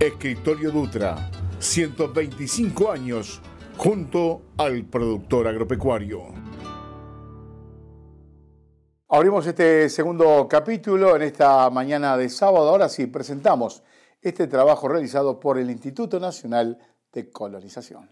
Escritorio Dutra, 125 años junto al productor agropecuario. Abrimos este segundo capítulo en esta mañana de sábado. Ahora sí, presentamos este trabajo realizado por el Instituto Nacional de Colonización.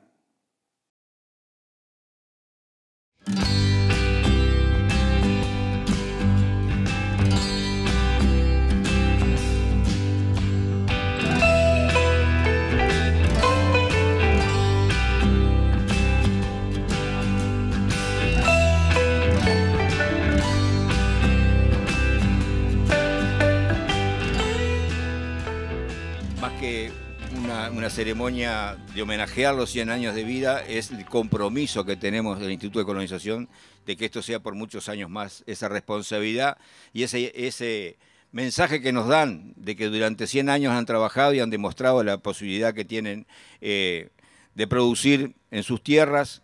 una, ceremonia de homenajear los 100 años de vida, es el compromiso que tenemos del Instituto de Colonización de que esto sea por muchos años más, esa responsabilidad y ese, ese mensaje que nos dan de que durante 100 años han trabajado y han demostrado la posibilidad que tienen eh, de producir en sus tierras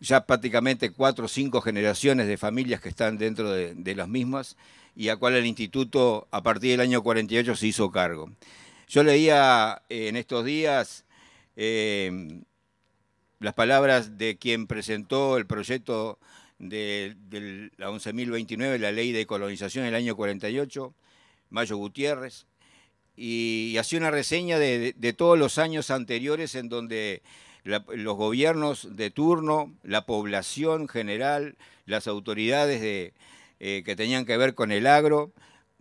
ya prácticamente cuatro o cinco generaciones de familias que están dentro de, de las mismas y a cual el instituto a partir del año 48 se hizo cargo. Yo leía eh, en estos días eh, las palabras de quien presentó el proyecto de, la 11.029, la ley de colonización del año 48, Mayo Gutiérrez, y, hacía una reseña de, todos los años anteriores en donde los gobiernos de turno, la población general, las autoridades eh, que tenían que ver con el agro,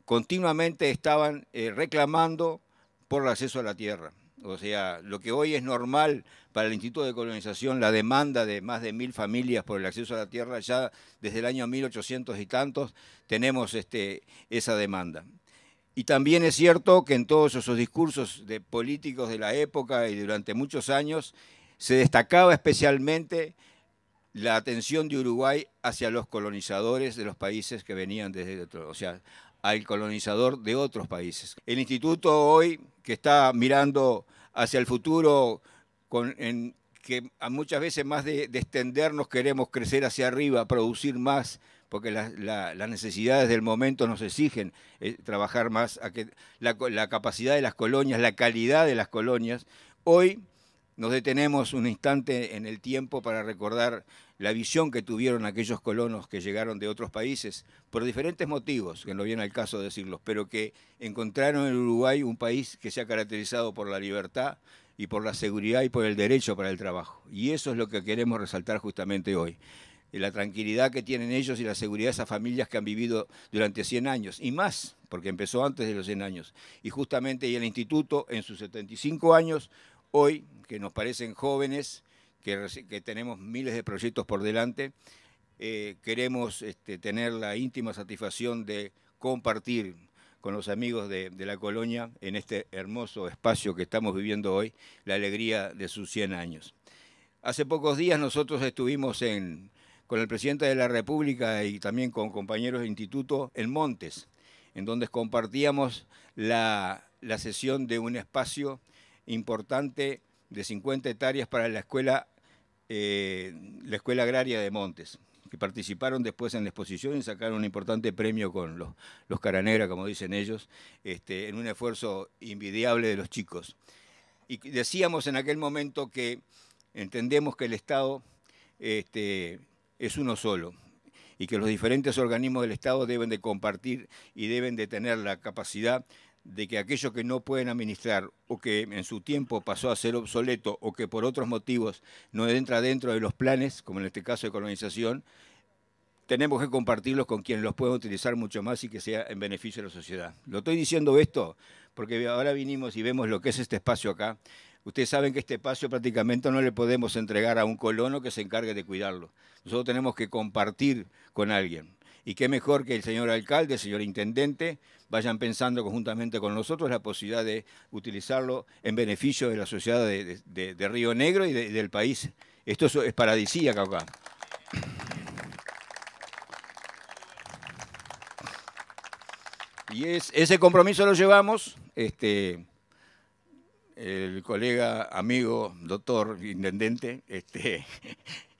continuamente estaban reclamando por el acceso a la tierra. O sea, lo que hoy es normal para el Instituto de Colonización, la demanda de más de mil familias por el acceso a la tierra, ya desde el año 1800 y tantos tenemos este, esa demanda. Y también es cierto que en todos esos discursos de políticos de la época y durante muchos años se destacaba especialmente la atención de Uruguay hacia los colonizadores de los países que venían desde otro, o sea, al colonizador de otros países. El instituto hoy que está mirando hacia el futuro, con, en, que muchas veces más de, extendernos queremos crecer hacia arriba, producir más, porque las necesidades del momento nos exigen eh, trabajar más, a que la, la capacidad de las colonias, la calidad de las colonias. Hoy nos detenemos un instante en el tiempo para recordar la visión que tuvieron aquellos colonos que llegaron de otros países por diferentes motivos, que no viene al caso de decirlos, pero que encontraron en Uruguay un país que se ha caracterizado por la libertad y por la seguridad y por el derecho para el trabajo. Y eso es lo que queremos resaltar justamente hoy la tranquilidad que tienen ellos y la seguridad de esas familias que han vivido durante 100 años y más, porque empezó antes de los 100 años. Y justamente el instituto en sus 75 años hoy, que nos parecen jóvenes, que, tenemos miles de proyectos por delante, eh, queremos este, tener la íntima satisfacción de compartir con los amigos de, la colonia en este hermoso espacio que estamos viviendo hoy, la alegría de sus 100 años. Hace pocos días nosotros estuvimos con el presidente de la República y también con compañeros de instituto en Montes, en donde compartíamos la sesión de un espacio importante de 50 hectáreas para la escuela, eh, la escuela agraria de Montes, que participaron después en la exposición y sacaron un importante premio con los, los caranegra, como dicen ellos, este, en un esfuerzo invidiable de los chicos. Y decíamos en aquel momento que entendemos que el Estado este, es uno solo y que los diferentes organismos del Estado deben de compartir y deben de tener la capacidad de que aquellos que no pueden administrar o que en su tiempo pasó a ser obsoleto o que por otros motivos no entra dentro de los planes, como en este caso de colonización, tenemos que compartirlos con quien los pueda utilizar mucho más y que sea en beneficio de la sociedad. Lo estoy diciendo esto porque ahora vinimos y vemos lo que es este espacio acá. Ustedes saben que este espacio prácticamente no le podemos entregar a un colono que se encargue de cuidarlo. Nosotros tenemos que compartir con alguien. Y qué mejor que el señor alcalde, el señor intendente, vayan pensando conjuntamente con nosotros la posibilidad de utilizarlo en beneficio de la sociedad de, Río Negro y del país. Esto es paradisíaco acá. Y ese compromiso lo llevamos, este, el colega, amigo, doctor, intendente, este,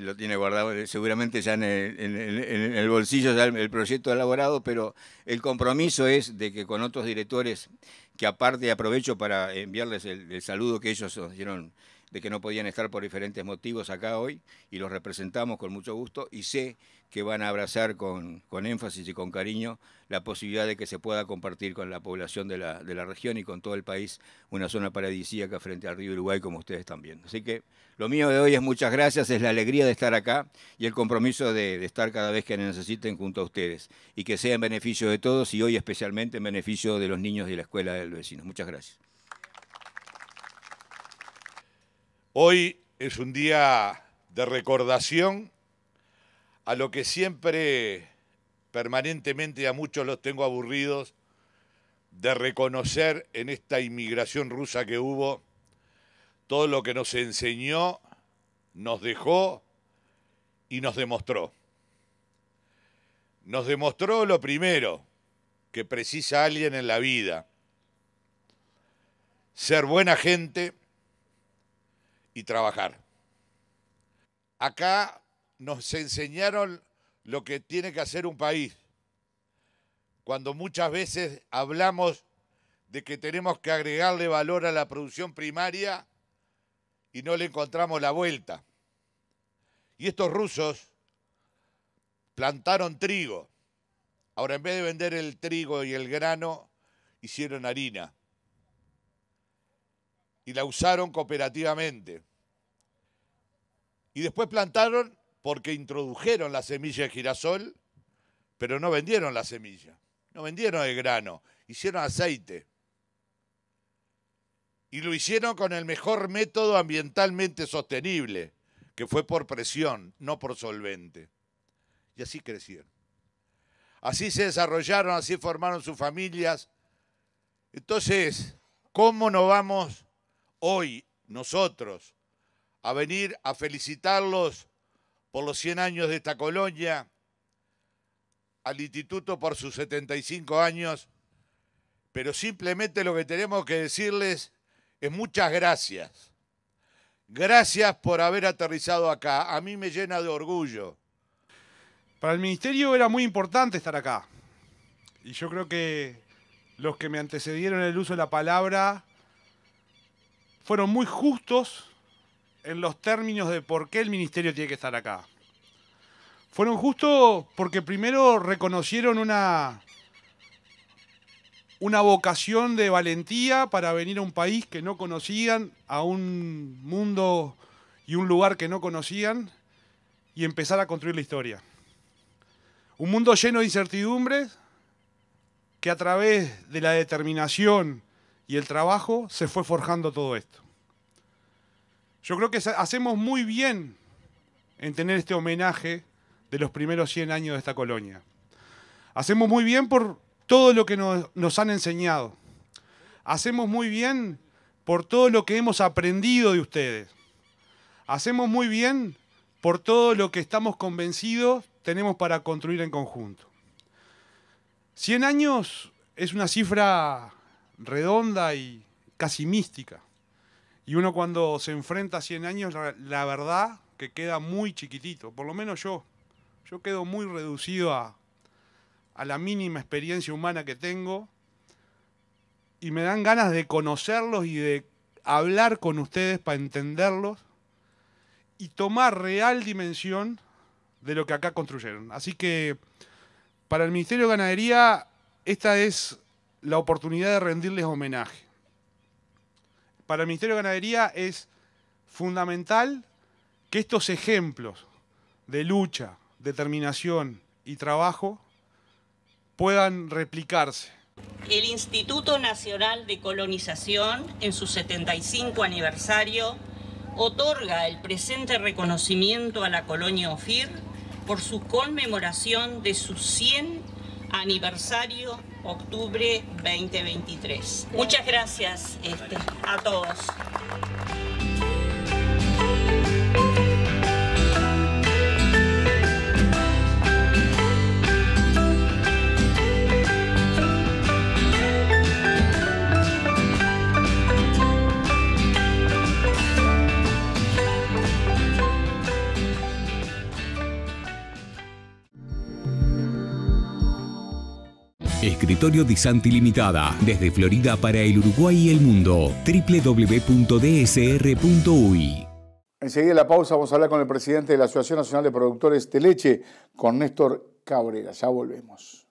lo tiene guardado eh, seguramente ya en el, bolsillo, el, proyecto elaborado, pero el compromiso es de que con otros directores, que aparte aprovecho para enviarles el, el saludo que ellos nos dieron de que no podían estar por diferentes motivos acá hoy y los representamos con mucho gusto y sé que van a abrazar con, énfasis y con cariño la posibilidad de que se pueda compartir con la población de la, región y con todo el país una zona paradisíaca frente al río Uruguay como ustedes están viendo. Así que lo mío de hoy es muchas gracias, es la alegría de estar acá y el compromiso de, estar cada vez que necesiten junto a ustedes y que sea en beneficio de todos y hoy especialmente en beneficio de los niños y la escuela del vecino. Muchas gracias. Hoy es un día de recordación a lo que siempre permanentemente a muchos los tengo aburridos de reconocer en esta inmigración rusa que hubo todo lo que nos enseñó, nos dejó y nos demostró. Nos demostró lo primero que precisa alguien en la vida, ser buena gente, y trabajar. Acá nos enseñaron lo que tiene que hacer un país, cuando muchas veces hablamos de que tenemos que agregarle valor a la producción primaria y no le encontramos la vuelta. Y estos rusos plantaron trigo. Ahora en vez de vender el trigo y el grano, hicieron harina y la usaron cooperativamente. Y después plantaron porque introdujeron la semilla de girasol, pero no vendieron la semilla, no vendieron el grano, hicieron aceite. Y lo hicieron con el mejor método ambientalmente sostenible, que fue por presión, no por solvente. Y así crecieron. Así se desarrollaron, así formaron sus familias. Entonces, ¿cómo no vamos hoy nosotros a venir a felicitarlos por los 100 años de esta colonia, al instituto por sus 75 años, pero simplemente lo que tenemos que decirles es muchas gracias. Gracias por haber aterrizado acá. A mí me llena de orgullo. Para el ministerio era muy importante estar acá. Y yo creo que los que me antecedieron el uso de la palabra fueron muy justos en los términos de por qué el ministerio tiene que estar acá. Fueron justos porque primero reconocieron una, una vocación de valentía para venir a un país que no conocían, a un mundo y un lugar que no conocían, y empezar a construir la historia. Un mundo lleno de incertidumbres que a través de la determinación y el trabajo se fue forjando todo esto. Yo creo que hacemos muy bien en tener este homenaje de los primeros 100 años de esta colonia. Hacemos muy bien por todo lo que nos, han enseñado. Hacemos muy bien por todo lo que hemos aprendido de ustedes. Hacemos muy bien por todo lo que estamos convencidos tenemos para construir en conjunto. 100 años es una cifra redonda y casi mística. Y uno cuando se enfrenta a 100 años, la, verdad que queda muy chiquitito, por lo menos yo. Yo quedo muy reducido a, la mínima experiencia humana que tengo y me dan ganas de conocerlos y de hablar con ustedes para entenderlos y tomar real dimensión de lo que acá construyeron. Así que para el Ministerio de Ganadería, esta es la oportunidad de rendirles homenaje. Para el Ministerio de Ganadería es fundamental que estos ejemplos de lucha, determinación y trabajo puedan replicarse. El Instituto Nacional de Colonización, en su 75 aniversario, otorga el presente reconocimiento a la colonia OFIR por su conmemoración de su 100 aniversario octubre 2023. Muchas gracias este, a todos. Escritorio Disanti Limitada, desde Florida para el Uruguay y el mundo. www.dsr.uy. Enseguida la pausa vamos a hablar con el presidente de la Asociación Nacional de Productores de Leche, con Néstor Cabrera. Ya volvemos.